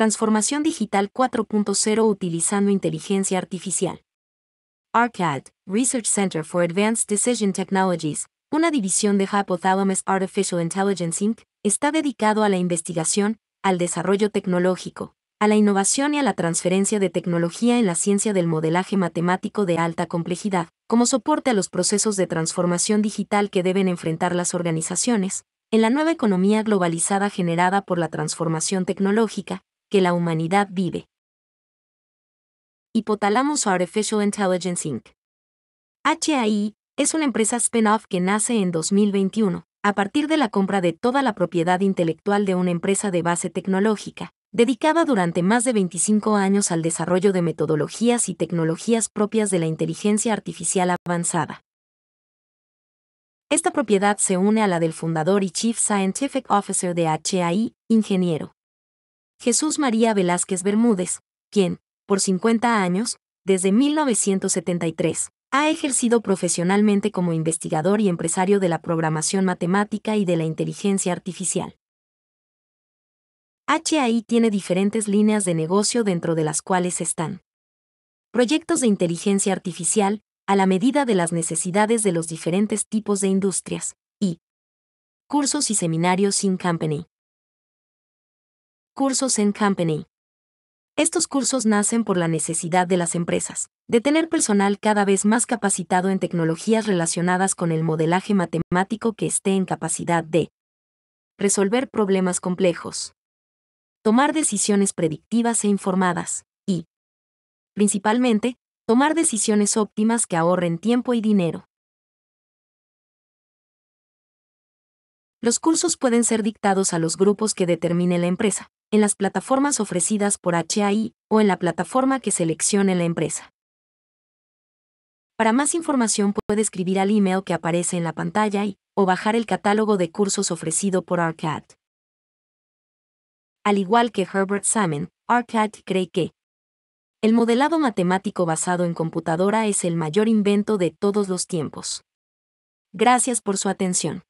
Transformación Digital 4.0 utilizando inteligencia artificial. ARCAD, Research Center for Advanced Decision Technologies, una división de Hypothalamus Artificial Intelligence Inc., está dedicado a la investigación, al desarrollo tecnológico, a la innovación y a la transferencia de tecnología en la ciencia del modelaje matemático de alta complejidad, como soporte a los procesos de transformación digital que deben enfrentar las organizaciones, en la nueva economía globalizada generada por la transformación tecnológica, que la humanidad vive. Hipotalamus Artificial Intelligence Inc. HAI es una empresa spin-off que nace en 2021, a partir de la compra de toda la propiedad intelectual de una empresa de base tecnológica, dedicada durante más de 25 años al desarrollo de metodologías y tecnologías propias de la inteligencia artificial avanzada. Esta propiedad se une a la del fundador y Chief Scientific Officer de HAI, ingeniero Jesús María Velázquez Bermúdez, quien, por 50 años, desde 1973, ha ejercido profesionalmente como investigador y empresario de la programación matemática y de la inteligencia artificial. HAI tiene diferentes líneas de negocio dentro de las cuales están proyectos de inteligencia artificial a la medida de las necesidades de los diferentes tipos de industrias y cursos y seminarios sin company. Cursos en Company. Estos cursos nacen por la necesidad de las empresas de tener personal cada vez más capacitado en tecnologías relacionadas con el modelaje matemático que esté en capacidad de resolver problemas complejos, tomar decisiones predictivas e informadas, y, principalmente, tomar decisiones óptimas que ahorren tiempo y dinero. Los cursos pueden ser dictados a los grupos que determine la empresa, en las plataformas ofrecidas por HAI o en la plataforma que seleccione la empresa. Para más información puede escribir al email que aparece en la pantalla y, o bajar el catálogo de cursos ofrecido por ARCAD. Al igual que Herbert Simon, ARCAD cree que el modelado matemático basado en computadora es el mayor invento de todos los tiempos. Gracias por su atención.